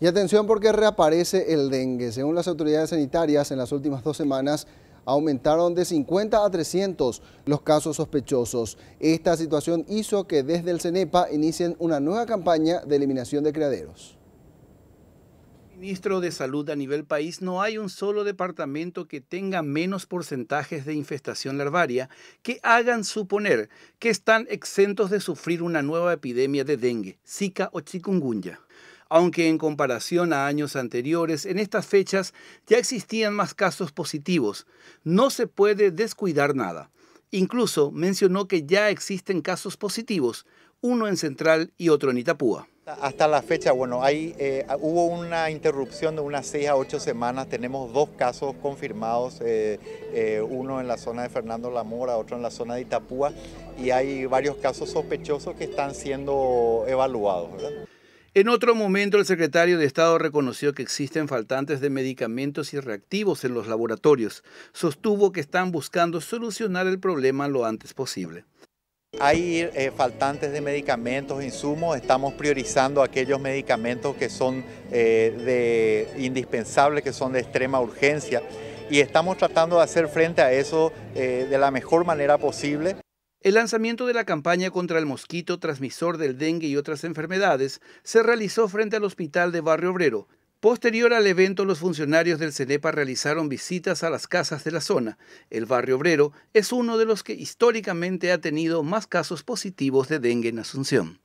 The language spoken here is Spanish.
Y atención porque reaparece el dengue. Según las autoridades sanitarias, en las últimas dos semanas aumentaron de 50 a 300 los casos sospechosos. Esta situación hizo que desde el CENEPA inicien una nueva campaña de eliminación de criaderos. Ministro de Salud a nivel país, no hay un solo departamento que tenga menos porcentajes de infestación larvaria que hagan suponer que están exentos de sufrir una nueva epidemia de dengue, Zika o chikungunya aunque en comparación a años anteriores, en estas fechas ya existían más casos positivos. No se puede descuidar nada. Incluso mencionó que ya existen casos positivos, uno en Central y otro en Itapúa. Hasta la fecha, bueno, hay, eh, hubo una interrupción de unas seis a ocho semanas. Tenemos dos casos confirmados, eh, eh, uno en la zona de Fernando Lamora, otro en la zona de Itapúa, y hay varios casos sospechosos que están siendo evaluados. ¿verdad? En otro momento, el secretario de Estado reconoció que existen faltantes de medicamentos y reactivos en los laboratorios. Sostuvo que están buscando solucionar el problema lo antes posible. Hay eh, faltantes de medicamentos, insumos, estamos priorizando aquellos medicamentos que son eh, de, indispensables, que son de extrema urgencia y estamos tratando de hacer frente a eso eh, de la mejor manera posible. El lanzamiento de la campaña contra el mosquito transmisor del dengue y otras enfermedades se realizó frente al hospital de Barrio Obrero. Posterior al evento, los funcionarios del CENEPA realizaron visitas a las casas de la zona. El barrio obrero es uno de los que históricamente ha tenido más casos positivos de dengue en Asunción.